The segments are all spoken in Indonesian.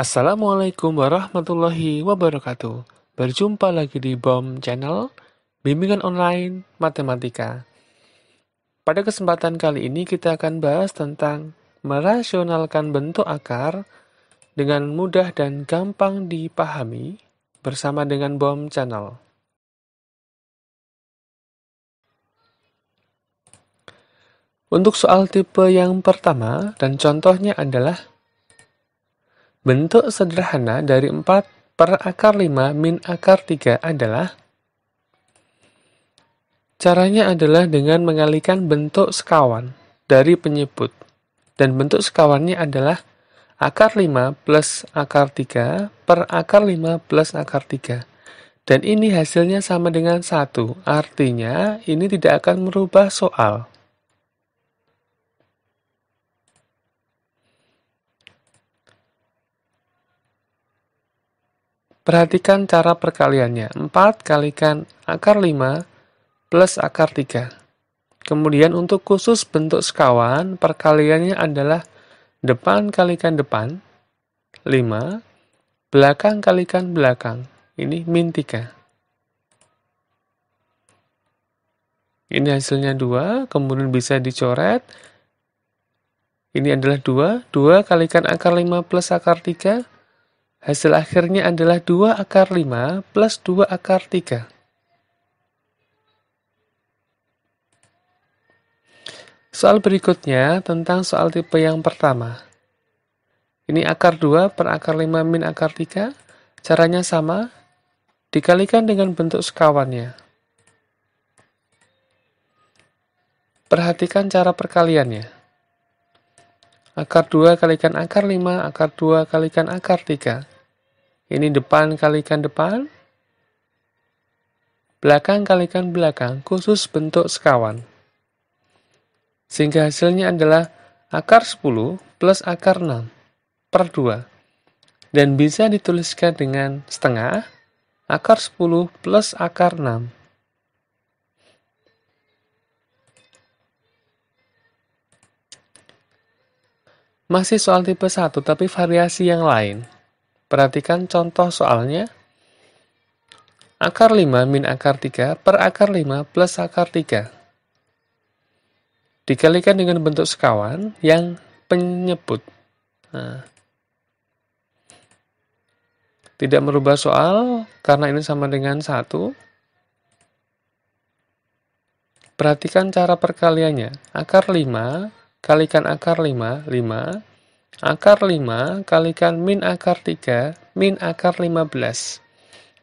Assalamualaikum warahmatullahi wabarakatuh. Berjumpa lagi di BOM Channel, Bimbingan Online Matematika. Pada kesempatan kali ini kita akan bahas tentang merasionalkan bentuk akar dengan mudah dan gampang dipahami bersama dengan BOM Channel. Untuk soal tipe yang pertama dan contohnya adalah Bentuk sederhana dari 4 per akar 5 min akar 3 adalah Caranya adalah dengan mengalihkan bentuk sekawan dari penyebut. Dan bentuk sekawannya adalah akar 5 plus akar 3 per akar 5 plus akar 3. Dan ini hasilnya sama dengan 1, artinya ini tidak akan merubah soal. Perhatikan cara perkaliannya. 4 kalikan akar 5 plus akar 3. Kemudian untuk khusus bentuk sekawan, perkaliannya adalah depan kalikan depan, 5, belakang kalikan belakang. Ini min 3. Ini hasilnya 2, kemudian bisa dicoret. Ini adalah 2, 2 kalikan akar 5 plus akar 3, Hasil akhirnya adalah 2 akar 5 plus 2 akar 3. Soal berikutnya tentang soal tipe yang pertama. Ini akar 2 per akar 5 min akar 3. Caranya sama, dikalikan dengan bentuk sekawannya. Perhatikan cara perkaliannya. Akar 2 kalikan akar 5, akar 2 kalikan akar 3. Ini depan kalikan depan. Belakang kalikan belakang, khusus bentuk sekawan. Sehingga hasilnya adalah akar 10 plus akar 6 per 2. Dan bisa dituliskan dengan setengah akar 10 plus akar 6 Masih soal tipe 1 tapi variasi yang lain. Perhatikan contoh soalnya. Akar 5 min akar 3 per akar 5 plus akar 3. Dikalikan dengan bentuk sekawan yang penyebut. Nah, tidak merubah soal karena ini sama dengan 1. Perhatikan cara perkaliannya. Akar 5 kalikan akar 5, 5. Akar 5 kalikan min akar 3, min akar 15.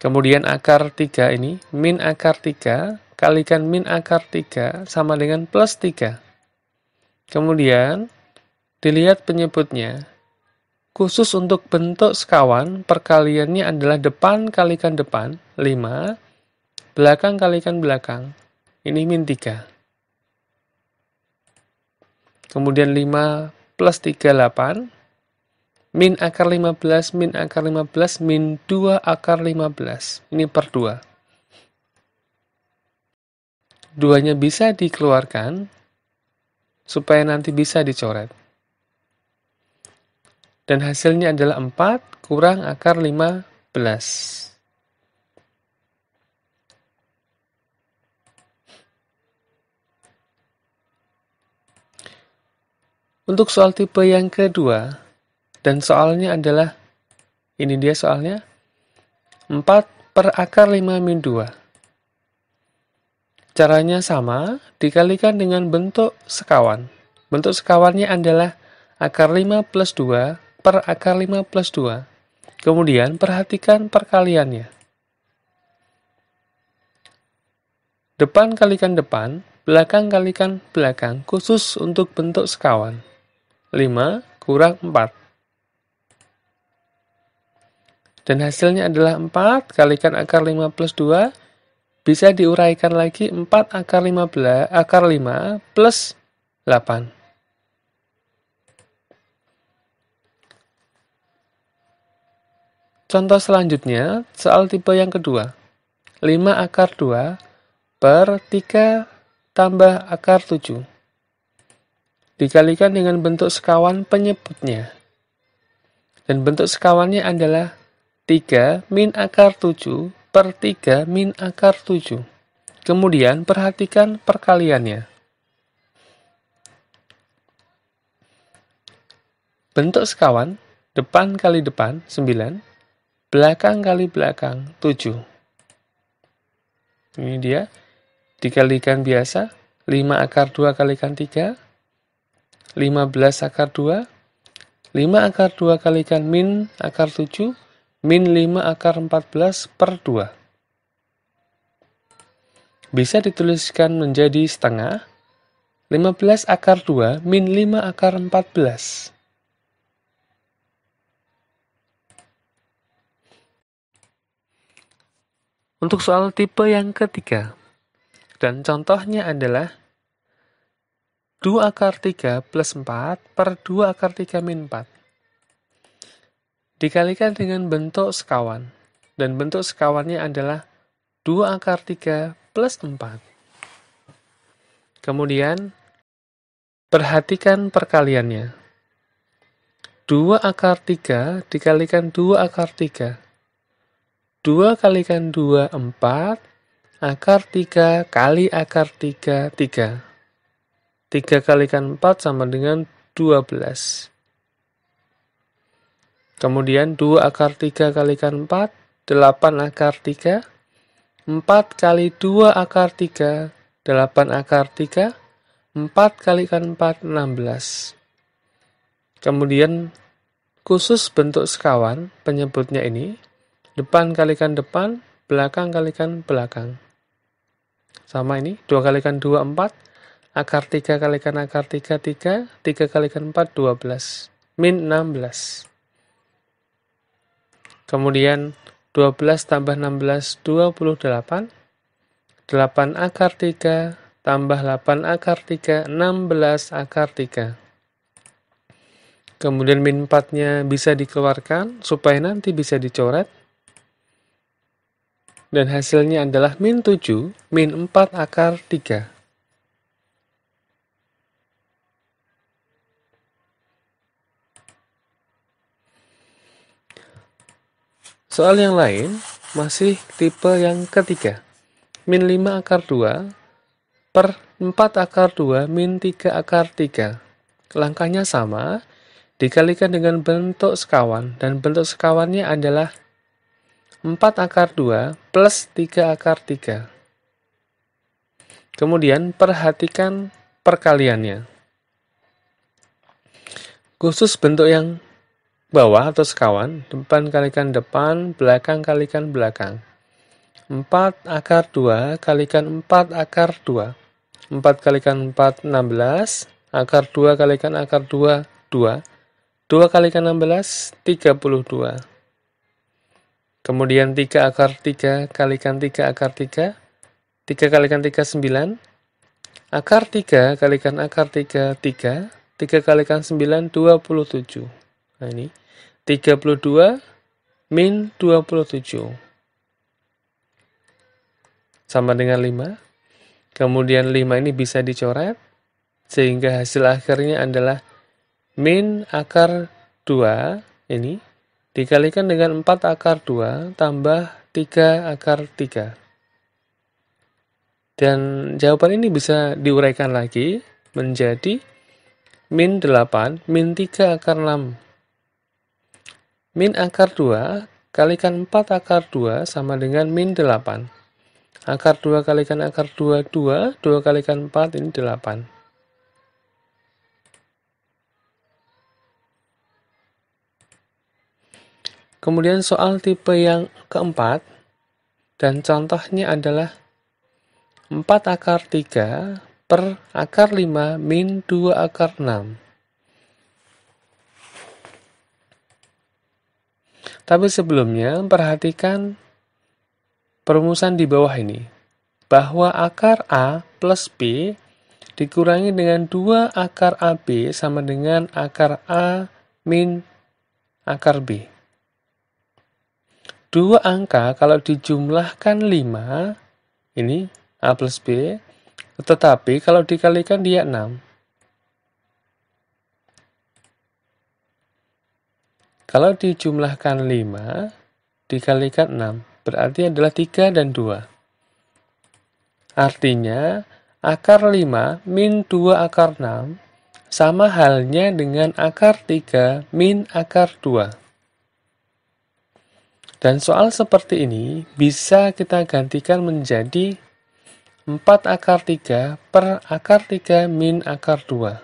Kemudian akar 3 ini, min akar 3, kalikan min akar 3 sama dengan plus 3. Kemudian, dilihat penyebutnya. Khusus untuk bentuk sekawan, perkaliannya adalah depan kalikan depan, 5, belakang kalikan belakang. Ini min 3. Kemudian 5 plus 3, 8. Min akar 15, min akar 15, min 2 akar 15. Ini per 2. Duanya bisa dikeluarkan supaya nanti bisa dicoret. Dan hasilnya adalah 4 kurang akar 15. Untuk soal tipe yang kedua, dan soalnya adalah, ini dia soalnya, 4 per akar 5 min 2. Caranya sama, dikalikan dengan bentuk sekawan. Bentuk sekawannya adalah akar 5 plus 2 per akar 5 plus 2. Kemudian perhatikan perkaliannya. Depan kalikan depan, belakang kalikan belakang, khusus untuk bentuk sekawan. 5 kurang 4. Dan hasilnya adalah 4 kalikan akar 5 plus 2 bisa diuraikan lagi 4 akar 15 akar 5 plus 8. Contoh selanjutnya, soal tipe yang kedua. 5 akar 2 per 3 tambah akar 7 dikalikan dengan bentuk sekawan penyebutnya. Dan bentuk sekawannya adalah 3 min akar 7 per 3 min akar 7. Kemudian perhatikan perkaliannya. Bentuk sekawan, depan kali depan 9, belakang kali belakang 7. Ini dia, dikalikan biasa, 5 akar 2 kalikan 3, 15 akar 2. 5 akar 2 kalikan min akar 7, min 5 akar 14 per 2. Bisa dituliskan menjadi setengah, 15 akar 2 min 5 akar 14. Untuk soal tipe yang ketiga, dan contohnya adalah 2 akar 3 plus 4 per 2 akar 3 min 4. Dikalikan dengan bentuk sekawan. Dan bentuk sekawannya adalah 2 akar 3 plus 4. Kemudian, perhatikan perkaliannya. 2 akar 3 dikalikan 2 akar 3. 2 kalikan 2, 4. Akar 3 kali akar 3, 3. 3 kalikan 4 sama dengan 12. Kemudian 2 akar 3 kalikan 4, 8 akar 3, 4 kali 2 akar 3, 8 akar 3, 4 kalikan 4, 16. Kemudian khusus bentuk sekawan, penyebutnya ini, depan kalikan depan, belakang kalikan belakang. Sama ini, 2 kalikan 2, 4, akar 3 kalikan akar 3, 3. 3 kalikan 4, 12. Min 16. Kemudian 12 tambah 16, 28. 8 akar 3, tambah 8 akar 3, 16 akar 3. Kemudian min 4-nya bisa dikeluarkan supaya nanti bisa dicoret. Dan hasilnya adalah min 7, min 4 akar 3. Soal yang lain masih tipe yang ketiga. Min 5 akar 2 per 4 akar 2 min 3 akar 3. Langkahnya sama, dikalikan dengan bentuk sekawan, dan bentuk sekawannya adalah 4 akar 2 plus 3 akar 3. Kemudian perhatikan perkaliannya. Khusus bentuk yang bawah atau sekawan, depan kalikan depan, belakang kalikan belakang. 4 akar 2 kalikan 4 akar 2. 4 kalikan 4, 16. Akar 2 kalikan akar 2, 2. 2 kalikan 16, 32. Kemudian 3 akar 3 kalikan 3 akar 3. 3 kalikan 3, 9. Akar 3 kalikan akar 3, 3. 3 kalikan 9, 27. Nah ini. 32 min 27 sama dengan 5 kemudian 5 ini bisa dicoret sehingga hasil akhirnya adalah min akar 2 ini dikalikan dengan 4 akar 2 tambah 3 akar 3 dan jawaban ini bisa diuraikan lagi menjadi min 8 min 3 akar 6 Min akar 2 kalikan 4 akar 2 sama dengan min 8. Akar 2 kalikan akar 2, 2. 2 kalikan 4, ini 8. Kemudian soal tipe yang keempat, dan contohnya adalah 4 akar 3 per akar 5 min 2 akar 6. Tapi sebelumnya, perhatikan perumusan di bawah ini. Bahwa akar A plus b dikurangi dengan 2 akar AB sama dengan akar A min akar B. Dua angka kalau dijumlahkan 5, ini A plus B, tetapi kalau dikalikan dia 6. Kalau dijumlahkan 5 dikalikan 6 berarti adalah 3 dan 2. Artinya akar 5 min 2 akar 6 sama halnya dengan akar 3 min akar 2. Dan soal seperti ini bisa kita gantikan menjadi 4 akar 3 per akar 3 min akar 2.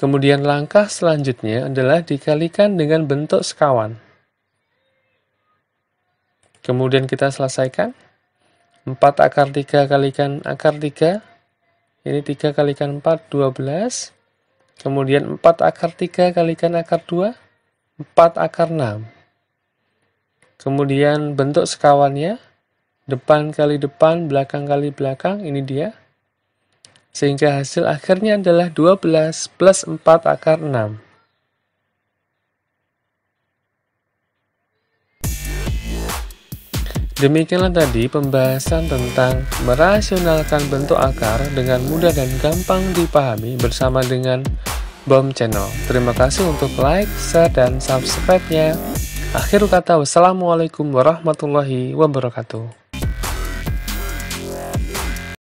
Kemudian langkah selanjutnya adalah dikalikan dengan bentuk sekawan. Kemudian kita selesaikan. 4 akar 3 kalikan akar 3. Ini 3 kalikan 4, 12. Kemudian 4 akar 3 kalikan akar 2, 4 akar 6. Kemudian bentuk sekawannya, depan kali depan, belakang kali belakang, ini dia. Sehingga hasil akhirnya adalah 12 plus 4 akar 6. Demikianlah tadi pembahasan tentang merasionalkan bentuk akar dengan mudah dan gampang dipahami bersama dengan BOM Channel. Terima kasih untuk like, share, dan subscribe-nya. Akhir kata, wassalamualaikum warahmatullahi wabarakatuh.